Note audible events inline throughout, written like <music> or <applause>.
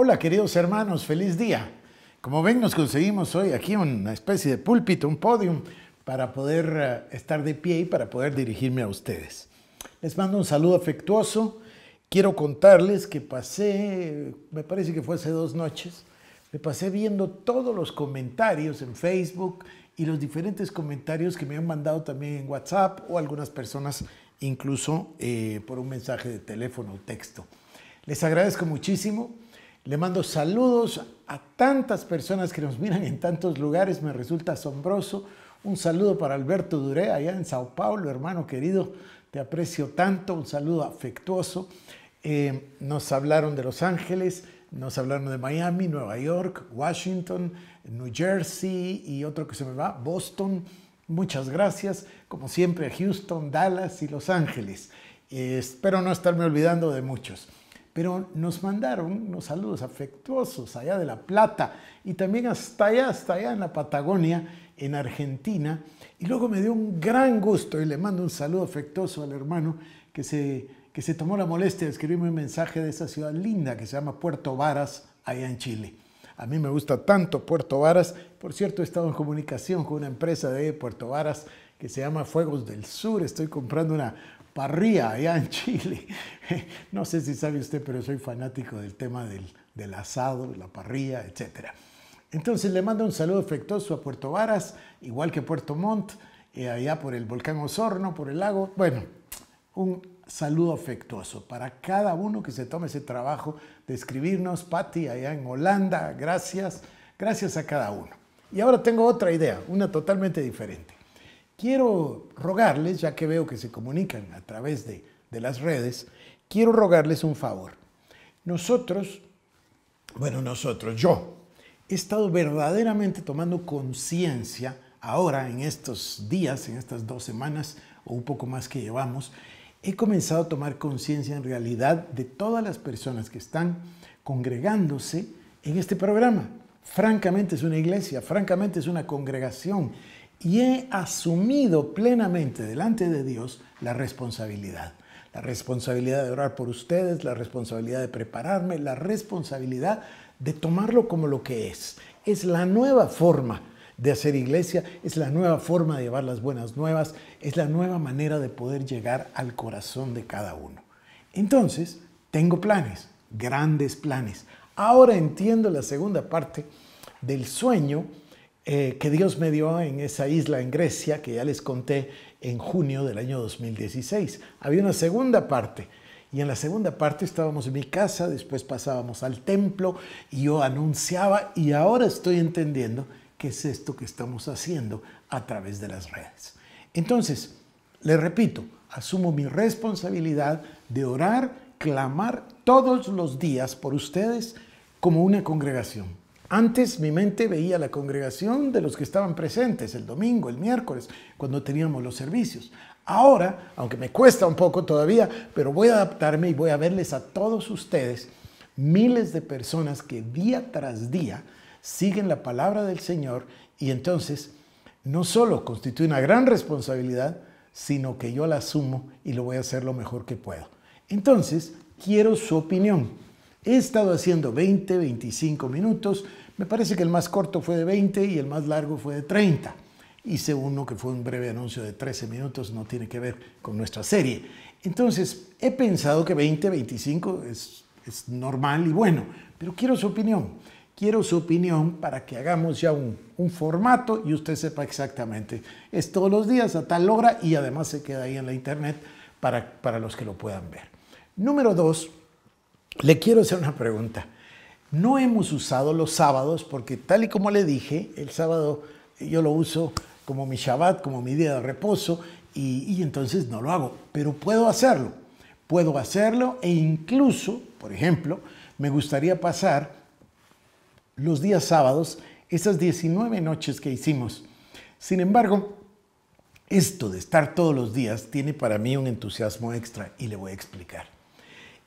Hola queridos hermanos, feliz día. Como ven, nos conseguimos hoy aquí una especie de púlpito, un podium, para poder eh, estar de pie y para poder dirigirme a ustedes. Les mando un saludo afectuoso. Quiero contarles que pasé, me parece que fue hace dos noches, me pasé viendo todos los comentarios en Facebook y los diferentes comentarios que me han mandado también en WhatsApp o algunas personas incluso eh, por un mensaje de teléfono o texto. Les agradezco muchísimo. Le mando saludos a tantas personas que nos miran en tantos lugares, me resulta asombroso. Un saludo para Alberto Duré, allá en Sao Paulo, hermano querido, te aprecio tanto, un saludo afectuoso. Eh, nos hablaron de Los Ángeles, nos hablaron de Miami, Nueva York, Washington, New Jersey y otro que se me va, Boston. Muchas gracias, como siempre, Houston, Dallas y Los Ángeles. Eh, espero no estarme olvidando de muchos pero nos mandaron unos saludos afectuosos allá de La Plata y también hasta allá, hasta allá en la Patagonia, en Argentina. Y luego me dio un gran gusto y le mando un saludo afectuoso al hermano que se, que se tomó la molestia de escribirme un mensaje de esa ciudad linda que se llama Puerto Varas, allá en Chile. A mí me gusta tanto Puerto Varas. Por cierto, he estado en comunicación con una empresa de Puerto Varas que se llama Fuegos del Sur. Estoy comprando una Parrilla, allá en Chile. <laughs> No sé si sabe usted, pero soy fanático del tema del, asado, la parrilla, etc. Entonces le mando un saludo afectuoso a Puerto Varas, igual que Puerto Montt, y eh, allá por el volcán Osorno, por el lago. Bueno, un saludo afectuoso para cada uno que se tome ese trabajo de escribirnos. Patti, allá en Holanda, gracias. Gracias a cada uno. Y ahora tengo otra idea, una totalmente diferente. Quiero rogarles, ya que veo que se comunican a través de, las redes, quiero rogarles un favor. Nosotros, bueno, nosotros, yo, he estado verdaderamente tomando conciencia ahora en estos días, en estas dos semanas o un poco más que llevamos, he comenzado a tomar conciencia en realidad de todas las personas que están congregándose en este programa. Francamente es una iglesia, francamente es una congregación y he asumido plenamente delante de Dios la responsabilidad. La responsabilidad de orar por ustedes, la responsabilidad de prepararme, la responsabilidad de tomarlo como lo que es. Es la nueva forma de hacer iglesia, es la nueva forma de llevar las buenas nuevas, es la nueva manera de poder llegar al corazón de cada uno. Entonces, tengo planes, grandes planes. Ahora entiendo la segunda parte del sueño eh, que Dios me dio en esa isla en Grecia, que ya les conté en junio del año 2016. Había una segunda parte. Y en la segunda parte estábamos en mi casa, después pasábamos al templo y yo anunciaba y ahora estoy entendiendo que es esto que estamos haciendo a través de las redes. Entonces, les repito, asumo mi responsabilidad de orar, clamar todos los días por ustedes como una congregación. Antes mi mente veía la congregación de los que estaban presentes el domingo, el miércoles, cuando teníamos los servicios. Ahora, aunque me cuesta un poco todavía, pero voy a adaptarme y voy a verles a todos ustedes miles de personas que día tras día siguen la palabra del Señor y entonces no solo constituye una gran responsabilidad, sino que yo la asumo y lo voy a hacer lo mejor que puedo. Entonces, quiero su opinión. He estado haciendo 20, 25 minutos. Me parece que el más corto fue de 20 y el más largo fue de 30. Hice uno que fue un breve anuncio de 13 minutos, no tiene que ver con nuestra serie. Entonces, he pensado que 20, 25 es, es normal y bueno, pero quiero su opinión. Quiero su opinión para que hagamos ya un, un formato y usted sepa exactamente. Es todos los días a tal hora y además se queda ahí en la internet para, para los que lo puedan ver. Número 2 le quiero hacer una pregunta. No hemos usado los sábados porque tal y como le dije, el sábado yo lo uso como mi Shabbat, como mi día de reposo y, entonces no lo hago, pero puedo hacerlo. Puedo hacerlo e incluso, por ejemplo, me gustaría pasar los días sábados, esas 19 noches que hicimos. Sin embargo, esto de estar todos los días tiene para mí un entusiasmo extra y le voy a explicar.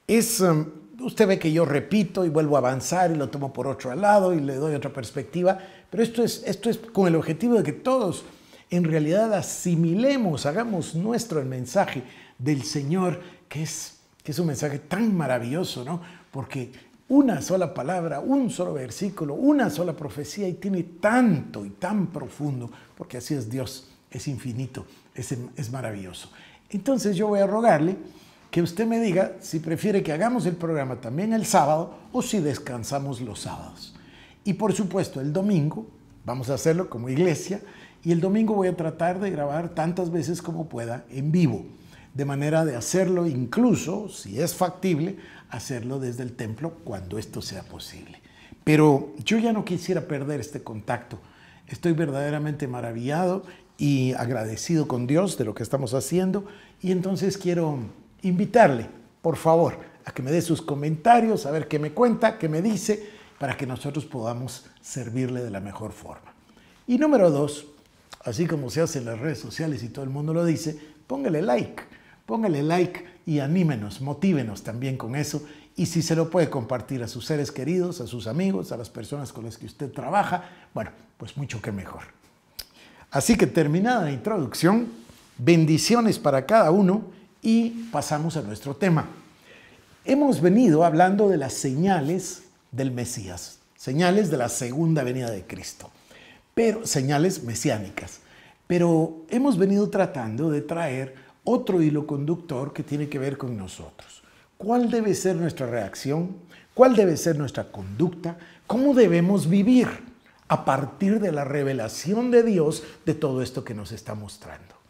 Es um, usted ve que yo repito y vuelvo a avanzar y lo tomo por otro lado y le doy otra perspectiva, pero esto es, esto es con el objetivo de que todos en realidad asimilemos, hagamos nuestro el mensaje del Señor, que es, un mensaje tan maravilloso, ¿no? Porque una sola palabra, un solo versículo, una sola profecía y tiene tanto y tan profundo, porque así es Dios, es infinito, es, es maravilloso. Entonces yo voy a rogarle que usted me diga si prefiere que hagamos el programa también el sábado o si descansamos los sábados. Y por supuesto, el domingo, vamos a hacerlo como iglesia, y el domingo voy a tratar de grabar tantas veces como pueda en vivo, de manera de hacerlo incluso, si es factible, hacerlo desde el templo cuando esto sea posible. Pero yo ya no quisiera perder este contacto. Estoy verdaderamente maravillado y agradecido con Dios de lo que estamos haciendo y entonces quiero invitarle, por favor, a que me dé sus comentarios, a ver qué me cuenta, qué me dice, para que nosotros podamos servirle de la mejor forma. Y número dos, así como se hace en las redes sociales y todo el mundo lo dice, póngale like, póngale like y anímenos, motívenos también con eso. Y si se lo puede compartir a sus seres queridos, a sus amigos, a las personas con las que usted trabaja, bueno, pues mucho que mejor. Así que terminada la introducción, bendiciones para cada uno y pasamos a nuestro tema. Hemos venido hablando de las señales del Mesías, señales de la segunda venida de Cristo, pero señales mesiánicas. Pero hemos venido tratando de traer otro hilo conductor que tiene que ver con nosotros. ¿Cuál debe ser nuestra reacción? ¿Cuál debe ser nuestra conducta? ¿Cómo debemos vivir a partir de la revelación de Dios de todo esto que nos está mostrando?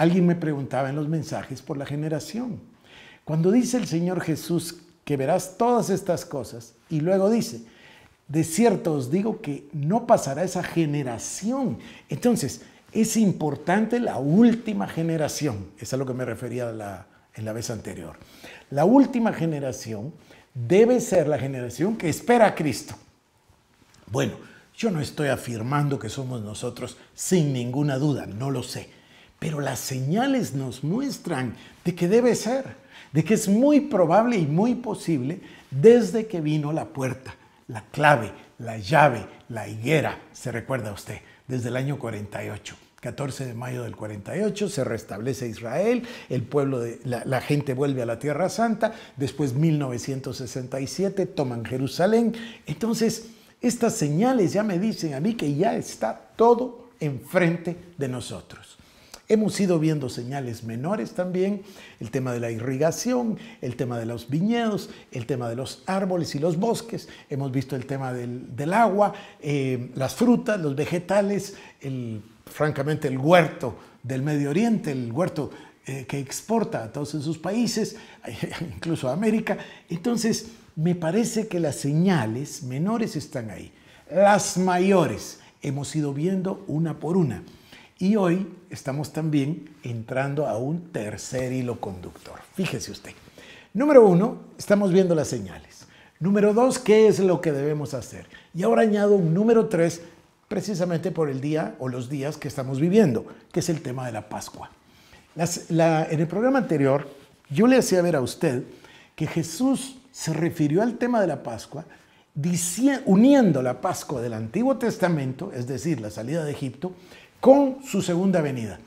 Alguien me preguntaba en los mensajes por la generación. Cuando dice el Señor Jesús que verás todas estas cosas y luego dice, de cierto os digo que no pasará esa generación. Entonces, es importante la última generación. Es a lo que me refería la, en la vez anterior. La última generación debe ser la generación que espera a Cristo. Bueno, yo no estoy afirmando que somos nosotros sin ninguna duda, no lo sé pero las señales nos muestran de que debe ser, de que es muy probable y muy posible desde que vino la puerta, la clave, la llave, la higuera, se recuerda usted, desde el año 48. 14 de mayo del 48 se restablece Israel, el pueblo la, la, gente vuelve a la Tierra Santa, después 1967 toman Jerusalén. Entonces, estas señales ya me dicen a mí que ya está todo enfrente de nosotros. Hemos ido viendo señales menores también, el tema de la irrigación, el tema de los viñedos, el tema de los árboles y los bosques, hemos visto el tema del, agua, eh, las frutas, los vegetales, francamente el huerto del Medio Oriente, el huerto eh, que exporta a todos esos países, <laughs> incluso a América. Entonces, me parece que las señales menores están ahí. Las mayores hemos ido viendo una por una. Y hoy estamos también entrando a un tercer hilo conductor. Fíjese usted. Número uno, estamos viendo las señales. Número dos, ¿qué es lo que debemos hacer? Y ahora añado un número tres, precisamente por el día o los días que estamos viviendo, que es el tema de la Pascua. en el programa anterior, yo le hacía ver a usted que Jesús se refirió al tema de la Pascua uniendo la Pascua del Antiguo Testamento, es decir, la salida de Egipto, con su segunda venida.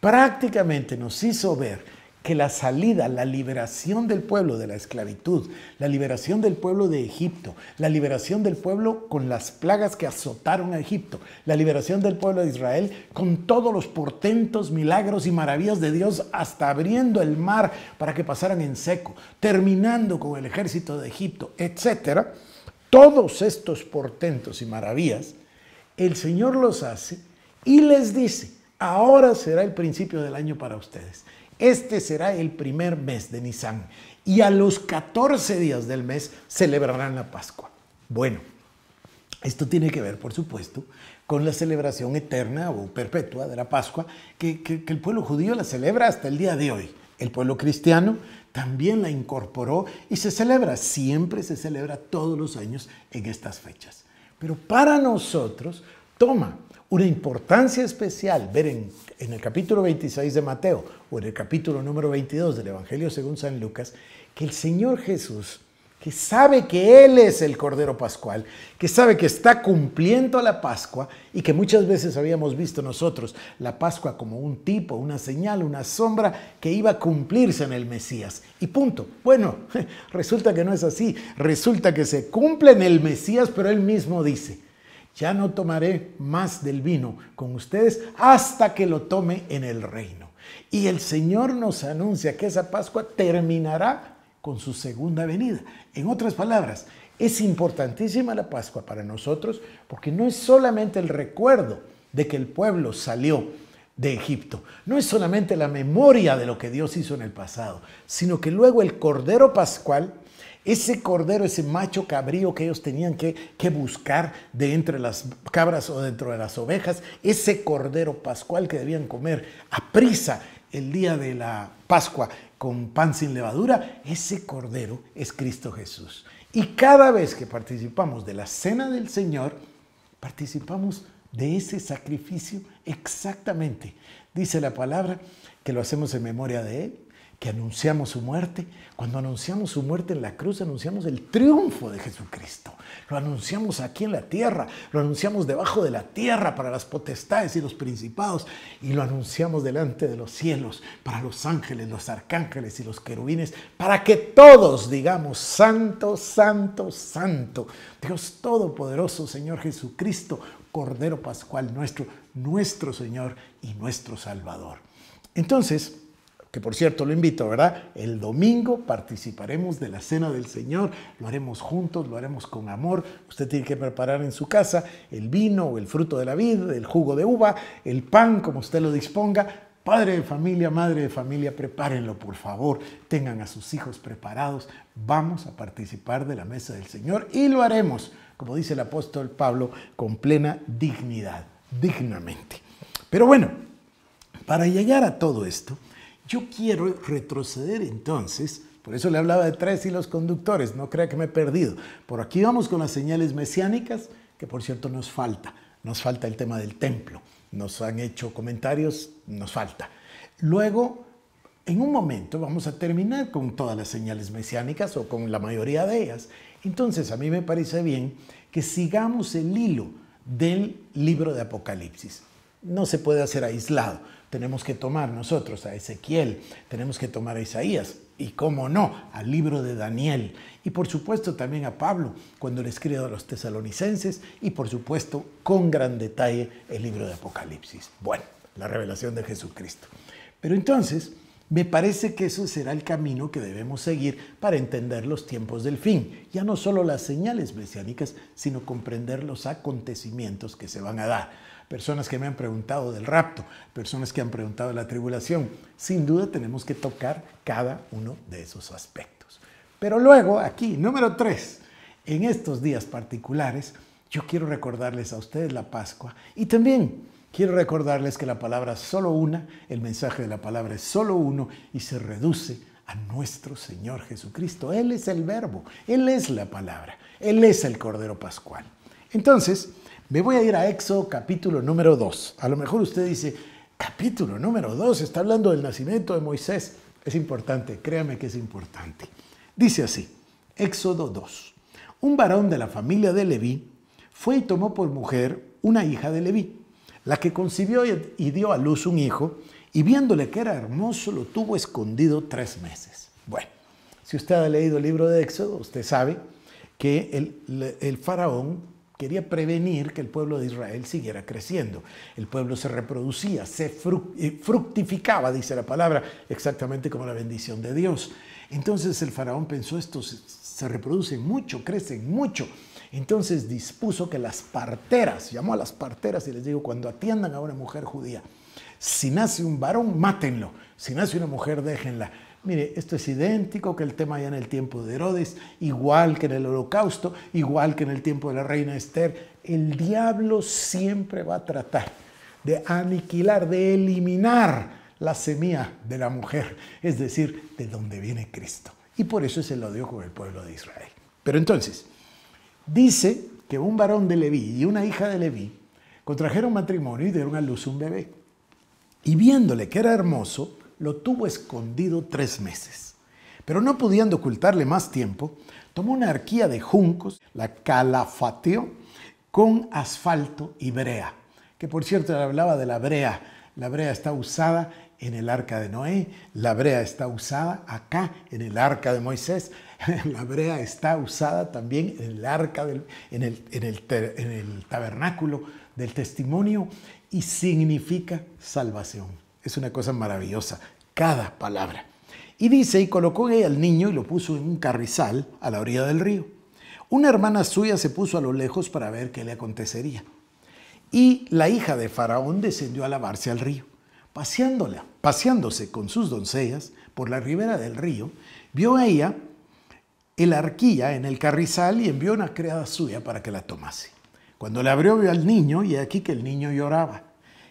Prácticamente nos hizo ver que la salida, la liberación del pueblo de la esclavitud, la liberación del pueblo de Egipto, la liberación del pueblo con las plagas que azotaron a Egipto, la liberación del pueblo de Israel con todos los portentos, milagros y maravillas de Dios, hasta abriendo el mar para que pasaran en seco, terminando con el ejército de Egipto, etc. Todos estos portentos y maravillas, el Señor los hace y les dice, ahora será el principio del año para ustedes. Este será el primer mes de Nisan y a los 14 días del mes celebrarán la Pascua. Bueno, esto tiene que ver, por supuesto, con la celebración eterna o perpetua de la Pascua, que el pueblo judío la celebra hasta el día de hoy. El pueblo cristiano también la incorporó y se celebra, siempre se celebra todos los años en estas fechas. Pero para nosotros toma una importancia especial ver en, el capítulo 26 de Mateo o en el capítulo número 22 del Evangelio según San Lucas, que el Señor Jesús, que sabe que Él es el Cordero Pascual, que sabe que está cumpliendo la Pascua y que muchas veces habíamos visto nosotros la Pascua como un tipo, una señal, una sombra que iba a cumplirse en el Mesías. Y punto. Bueno, <laughs> resulta que no es así. Resulta que se cumple en el Mesías, pero Él mismo dice, ya no tomaré más del vino con ustedes hasta que lo tome en el reino. Y el Señor nos anuncia que esa Pascua terminará con su segunda venida. En otras palabras, es importantísima la Pascua para nosotros porque no es solamente el recuerdo de que el pueblo salió de Egipto, no es solamente la memoria de lo que Dios hizo en el pasado, sino que luego el Cordero Pascual ese cordero, ese macho cabrío que ellos tenían que, que buscar de entre las cabras o dentro de las ovejas, ese cordero pascual que debían comer a prisa el día de la Pascua con pan sin levadura, ese cordero es Cristo Jesús. Y cada vez que participamos de la cena del Señor, participamos de ese sacrificio exactamente. Dice la palabra que lo hacemos en memoria de Él, que anunciamos su muerte. Cuando anunciamos su muerte en la cruz, anunciamos el triunfo de Jesucristo. Lo anunciamos aquí en la tierra, lo anunciamos debajo de la tierra para las potestades y los principados, y lo anunciamos delante de los cielos para los ángeles, los arcángeles y los querubines, para que todos digamos, santo, santo, santo, Dios Todopoderoso, Señor Jesucristo, Cordero Pascual nuestro, nuestro Señor y nuestro Salvador. Entonces, que por cierto lo invito, ¿verdad? El domingo participaremos de la Cena del Señor, lo haremos juntos, lo haremos con amor. Usted tiene que preparar en su casa el vino o el fruto de la vid, el jugo de uva, el pan, como usted lo disponga, Padre de familia, madre de familia, prepárenlo por favor, tengan a sus hijos preparados, vamos a participar de la mesa del Señor y lo haremos, como dice el apóstol Pablo, con plena dignidad, dignamente. Pero bueno, para llegar a todo esto, yo quiero retroceder entonces, por eso le hablaba de tres y los conductores, no crea que me he perdido. Por aquí vamos con las señales mesiánicas, que por cierto nos falta, nos falta el tema del templo, nos han hecho comentarios, nos falta. Luego, en un momento vamos a terminar con todas las señales mesiánicas o con la mayoría de ellas. Entonces, a mí me parece bien que sigamos el hilo del libro de Apocalipsis. No se puede hacer aislado tenemos que tomar nosotros a Ezequiel, tenemos que tomar a Isaías y, cómo no, al libro de Daniel y, por supuesto, también a Pablo cuando le escribe a los tesalonicenses y, por supuesto, con gran detalle el libro de Apocalipsis. Bueno, la revelación de Jesucristo. Pero entonces, me parece que ese será el camino que debemos seguir para entender los tiempos del fin, ya no solo las señales mesiánicas, sino comprender los acontecimientos que se van a dar. Personas que me han preguntado del rapto, personas que han preguntado de la tribulación, sin duda tenemos que tocar cada uno de esos aspectos. Pero luego, aquí, número tres, en estos días particulares, yo quiero recordarles a ustedes la Pascua y también Quiero recordarles que la palabra es solo una, el mensaje de la palabra es solo uno y se reduce a nuestro Señor Jesucristo. Él es el verbo, Él es la palabra, Él es el Cordero Pascual. Entonces, me voy a ir a Éxodo capítulo número 2. A lo mejor usted dice, capítulo número 2, está hablando del nacimiento de Moisés. Es importante, créame que es importante. Dice así, Éxodo 2. Un varón de la familia de Leví fue y tomó por mujer una hija de Leví la que concibió y dio a luz un hijo, y viéndole que era hermoso, lo tuvo escondido tres meses. Bueno, si usted ha leído el libro de Éxodo, usted sabe que el, faraón quería prevenir que el pueblo de Israel siguiera creciendo. El pueblo se reproducía, se eh, fructificaba, dice la palabra, exactamente como la bendición de Dios. Entonces el faraón pensó, estos se reproducen mucho, crecen mucho entonces dispuso que las parteras, llamó a las parteras y les digo, cuando atiendan a una mujer judía, si nace un varón, mátenlo, si nace una mujer, déjenla. Mire, esto es idéntico que el tema ya en el tiempo de Herodes, igual que en el holocausto, igual que en el tiempo de la reina Esther. El diablo siempre va a tratar de aniquilar, de eliminar la semilla de la mujer, es decir, de donde viene Cristo. Y por eso es el odio con el pueblo de Israel. Pero entonces, Dice que un varón de Leví y una hija de Leví contrajeron matrimonio y dieron a luz un bebé. Y viéndole que era hermoso, lo tuvo escondido tres meses. Pero no pudiendo ocultarle más tiempo, tomó una arquía de juncos, la calafateó con asfalto y brea. Que por cierto, le hablaba de la brea. La brea está usada en el arca de Noé, la brea está usada acá en el arca de Moisés, <laughs> la brea está usada también en el arca, en, el, tabernáculo del testimonio y significa salvación. Es una cosa maravillosa, cada palabra. Y dice, y colocó ella al niño y lo puso en un carrizal a la orilla del río. Una hermana suya se puso a lo lejos para ver qué le acontecería. Y la hija de Faraón descendió a lavarse al río. Paseándola, paseándose con sus doncellas por la ribera del río, vio a ella el arquía en el carrizal y envió una criada suya para que la tomase. Cuando le abrió vio al niño y aquí que el niño lloraba.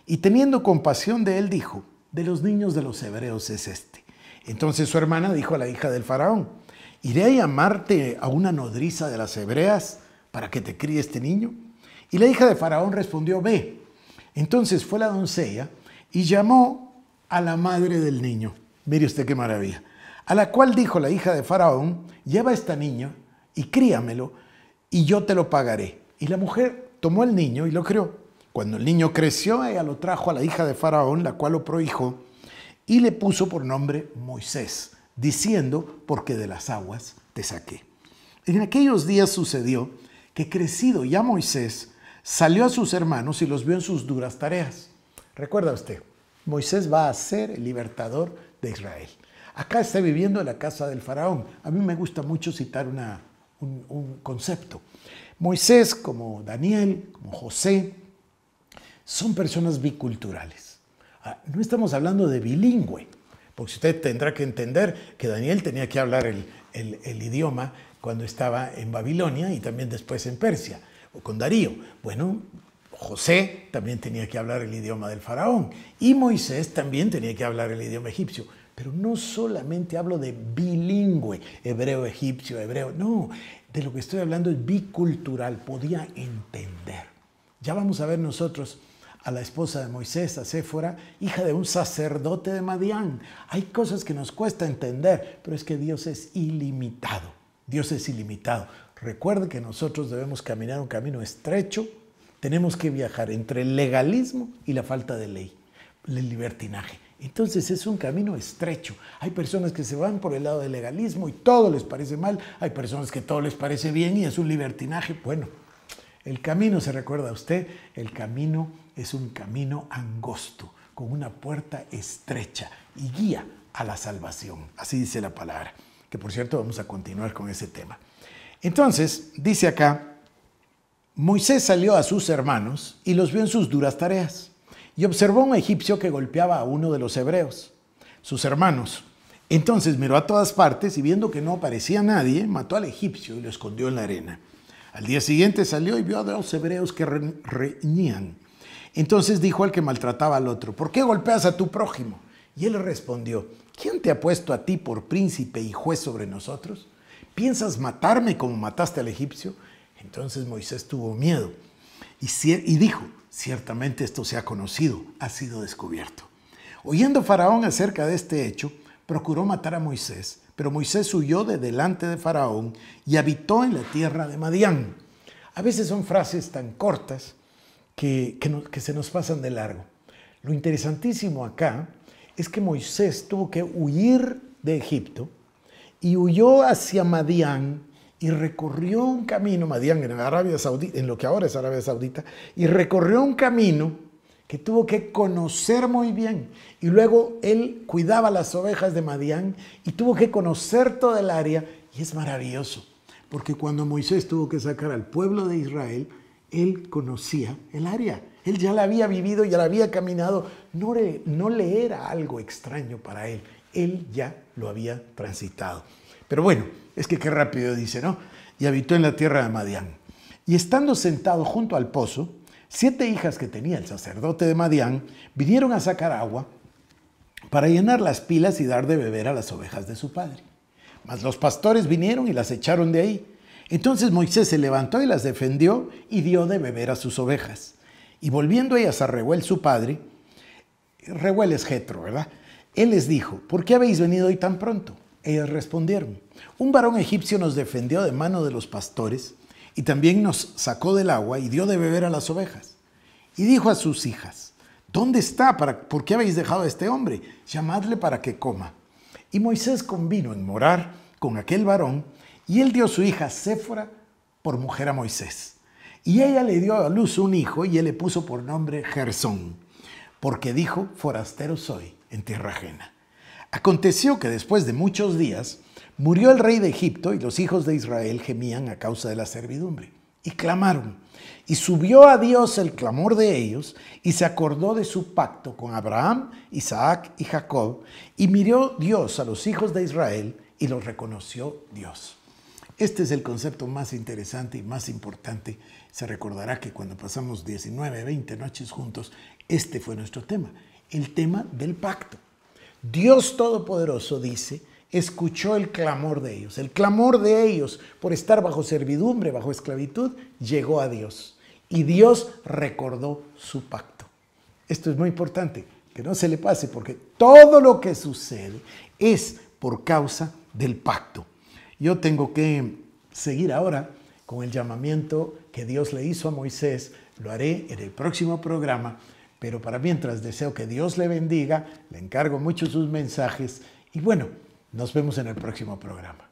Y teniendo compasión de él dijo, de los niños de los hebreos es este. Entonces su hermana dijo a la hija del faraón, ¿iré a llamarte a una nodriza de las hebreas para que te críe este niño? Y la hija de faraón respondió, ve. Entonces fue la doncella y llamó a la madre del niño. Mire usted qué maravilla. A la cual dijo la hija de faraón, lleva a este niño y críamelo y yo te lo pagaré. Y la mujer tomó al niño y lo crió. Cuando el niño creció, ella lo trajo a la hija de Faraón, la cual lo prohijó, y le puso por nombre Moisés, diciendo, porque de las aguas te saqué. En aquellos días sucedió que crecido ya Moisés salió a sus hermanos y los vio en sus duras tareas. Recuerda usted, Moisés va a ser el libertador de Israel. Acá está viviendo en la casa del faraón. A mí me gusta mucho citar una, un, concepto. Moisés, como Daniel, como José, son personas biculturales. Ah, no estamos hablando de bilingüe, porque usted tendrá que entender que Daniel tenía que hablar el, el idioma cuando estaba en Babilonia y también después en Persia, o con Darío. Bueno, José también tenía que hablar el idioma del faraón y Moisés también tenía que hablar el idioma egipcio. Pero no solamente hablo de bilingüe, hebreo, egipcio, hebreo, no, de lo que estoy hablando es bicultural, podía entender. Ya vamos a ver nosotros a la esposa de Moisés, a Séfora, hija de un sacerdote de Madián. Hay cosas que nos cuesta entender, pero es que Dios es ilimitado. Dios es ilimitado. Recuerde que nosotros debemos caminar un camino estrecho, tenemos que viajar entre el legalismo y la falta de ley, el libertinaje. Entonces es un camino estrecho. Hay personas que se van por el lado del legalismo y todo les parece mal, hay personas que todo les parece bien y es un libertinaje. Bueno, el camino, se recuerda a usted, el camino es un camino angosto, con una puerta estrecha y guía a la salvación. Así dice la palabra, que por cierto vamos a continuar con ese tema. Entonces, dice acá, Moisés salió a sus hermanos y los vio en sus duras tareas y observó un egipcio que golpeaba a uno de los hebreos, sus hermanos. Entonces miró a todas partes y viendo que no aparecía nadie, mató al egipcio y lo escondió en la arena. Al día siguiente salió y vio a dos hebreos que reñían. Entonces dijo al que maltrataba al otro, ¿por qué golpeas a tu prójimo? Y él respondió, ¿quién te ha puesto a ti por príncipe y juez sobre nosotros? ¿Piensas matarme como mataste al egipcio? Entonces Moisés tuvo miedo y dijo, Ciertamente esto se ha conocido, ha sido descubierto. Oyendo Faraón acerca de este hecho, procuró matar a Moisés, pero Moisés huyó de delante de Faraón y habitó en la tierra de Madián. A veces son frases tan cortas que, se nos pasan de largo. Lo interesantísimo acá es que Moisés tuvo que huir de Egipto y huyó hacia Madián y recorrió un camino, Madián, en Arabia Saudita, en lo que ahora es Arabia Saudita, y recorrió un camino que tuvo que conocer muy bien. Y luego él cuidaba las ovejas de Madián y tuvo que conocer toda el área. Y es maravilloso, porque cuando Moisés tuvo que sacar al pueblo de Israel, él conocía el área. Él ya la había vivido, ya la había caminado. No no le era algo extraño para él. Él ya lo había transitado. Pero bueno, es que qué rápido dice, ¿no? Y habitó en la tierra de Madián. Y estando sentado junto al pozo, siete hijas que tenía el sacerdote de Madián vinieron a sacar agua para llenar las pilas y dar de beber a las ovejas de su padre. Mas los pastores vinieron y las echaron de ahí. Entonces Moisés se levantó y las defendió y dio de beber a sus ovejas. Y volviendo ellas a Rehuel su padre, Rehuel es Jetro, ¿verdad? Él les dijo, ¿por qué habéis venido hoy tan pronto? Ellas respondieron, un varón egipcio nos defendió de mano de los pastores y también nos sacó del agua y dio de beber a las ovejas. Y dijo a sus hijas, ¿dónde está? ¿Por qué habéis dejado a este hombre? Llamadle para que coma. Y Moisés convino en morar con aquel varón y él dio a su hija Séfora por mujer a Moisés. Y ella le dio a luz un hijo y él le puso por nombre Gersón, porque dijo, forastero soy en tierra ajena. Aconteció que después de muchos días murió el rey de Egipto y los hijos de Israel gemían a causa de la servidumbre y clamaron. Y subió a Dios el clamor de ellos y se acordó de su pacto con Abraham, Isaac y Jacob y miró Dios a los hijos de Israel y los reconoció Dios. Este es el concepto más interesante y más importante. Se recordará que cuando pasamos 19, 20 noches juntos, este fue nuestro tema, el tema del pacto. Dios Todopoderoso dice, escuchó el clamor de ellos. El clamor de ellos por estar bajo servidumbre, bajo esclavitud, llegó a Dios. Y Dios recordó su pacto. Esto es muy importante, que no se le pase, porque todo lo que sucede es por causa del pacto. Yo tengo que seguir ahora con el llamamiento que Dios le hizo a Moisés. Lo haré en el próximo programa pero para mientras deseo que Dios le bendiga, le encargo mucho sus mensajes y bueno, nos vemos en el próximo programa.